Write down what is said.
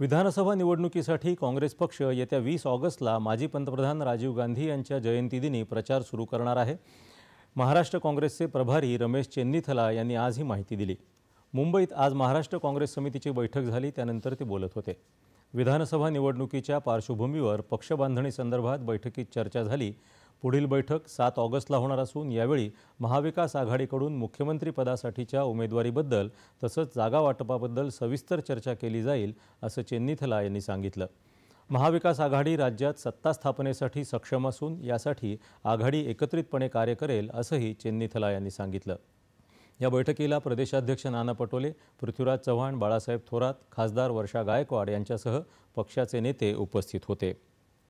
विधानसभा निवडणुकीसाठी काँग्रेस पक्ष येत्या वीस ऑगस्टला माजी पंतप्रधान राजीव गांधी यांच्या जयंतीदिनी प्रचार सुरू करणार आहे महाराष्ट्र काँग्रेसचे प्रभारी रमेश चेन्नीथला यांनी आज ही माहिती दिली मुंबईत आज महाराष्ट्र काँग्रेस समितीची बैठक झाली त्यानंतर ते बोलत होते विधानसभा निवडणुकीच्या पार्श्वभूमीवर पक्षबांधणीसंदर्भात बैठकीत चर्चा झाली पुढील बैठक सात ऑगस्टला होणार असून यावेळी महाविकास आघाडीकडून मुख्यमंत्रीपदासाठीच्या उमेदवारीबद्दल तसंच जागा वाटपाबद्दल सविस्तर चर्चा केली जाईल असं चेन्नीथला यांनी सांगितलं महाविकास आघाडी राज्यात सत्ता स्थापनेसाठी सक्षम असून यासाठी आघाडी एकत्रितपणे कार्य करेल असंही चेन्नीथला यांनी सांगितलं या बैठकीला प्रदेशाध्यक्ष नाना पटोले पृथ्वीराज चव्हाण बाळासाहेब थोरात खासदार वर्षा गायकवाड यांच्यासह पक्षाचे नेते उपस्थित होते